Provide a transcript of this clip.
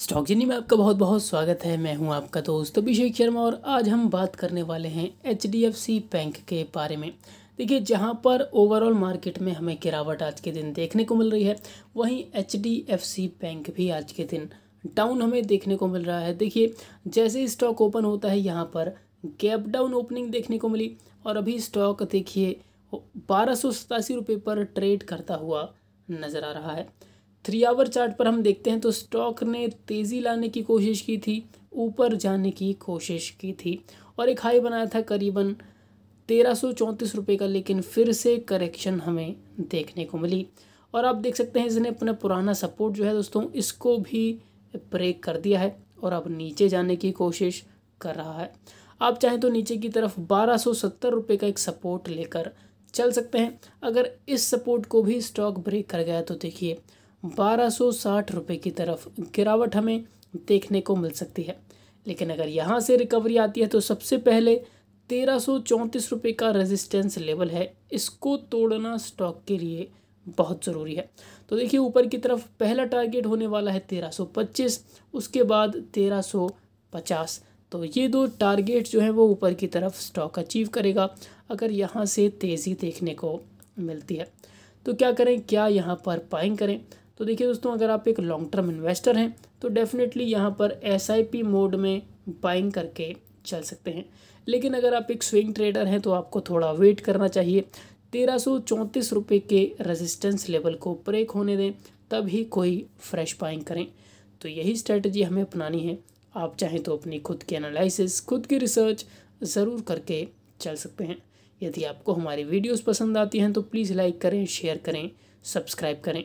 stock जिनी में आपका बहुत बहुत स्वागत है मैं हूं आपका दोस्त अभिषेक शर्मा और आज हम बात करने वाले हैं एच बैंक के बारे में देखिए जहां पर ओवरऑल मार्केट में हमें गिरावट आज के दिन देखने को मिल रही है वहीं एच बैंक भी आज के दिन डाउन हमें देखने को मिल रहा है देखिए जैसे ही स्टॉक ओपन होता है यहाँ पर गैप डाउन ओपनिंग देखने को मिली और अभी स्टॉक देखिए बारह सौ सतासी रुपये पर ट्रेड करता हुआ नज़र आ रहा है थ्री आवर चार्ट पर हम देखते हैं तो स्टॉक ने तेज़ी लाने की कोशिश की थी ऊपर जाने की कोशिश की थी और एक हाई बनाया था करीबन तेरह सौ चौंतीस रुपये का लेकिन फिर से करेक्शन हमें देखने को मिली और आप देख सकते हैं इसने अपना पुराना सपोर्ट जो है दोस्तों इसको भी ब्रेक कर दिया है और अब नीचे जाने की कोशिश कर रहा है आप चाहें तो नीचे की तरफ बारह सौ सत्तर रुपये का एक सपोर्ट लेकर चल सकते हैं अगर इस सपोर्ट को भी स्टॉक ब्रेक कर गया तो देखिए बारह सौ साठ रुपये की तरफ गिरावट हमें देखने को मिल सकती है लेकिन अगर यहाँ से रिकवरी आती है तो सबसे पहले तेरह सौ चौंतीस रुपये का रेजिस्टेंस लेवल है इसको तोड़ना स्टॉक के लिए बहुत ज़रूरी है तो देखिए ऊपर की तरफ पहला टारगेट होने वाला है तेरह सौ पच्चीस उसके बाद तेरह सौ पचास तो ये दो टारगेट जो हैं वो ऊपर की तरफ स्टॉक अचीव करेगा अगर यहाँ से तेज़ी देखने को मिलती है तो क्या करें क्या यहाँ पर पाइंग करें तो देखिए दोस्तों अगर आप एक लॉन्ग टर्म इन्वेस्टर हैं तो डेफिनेटली यहाँ पर एस मोड में बाइंग करके चल सकते हैं लेकिन अगर आप एक स्विंग ट्रेडर हैं तो आपको थोड़ा वेट करना चाहिए तेरह सौ चौंतीस रुपये के रेजिस्टेंस लेवल को ब्रेक होने दें तब ही कोई फ्रेश बाइंग करें तो यही स्ट्रेटजी हमें अपनानी है आप चाहें तो अपनी खुद की एनालिसिस खुद की रिसर्च ज़रूर करके चल सकते हैं यदि आपको हमारी वीडियोस पसंद आती हैं तो प्लीज़ लाइक करें शेयर करें सब्सक्राइब करें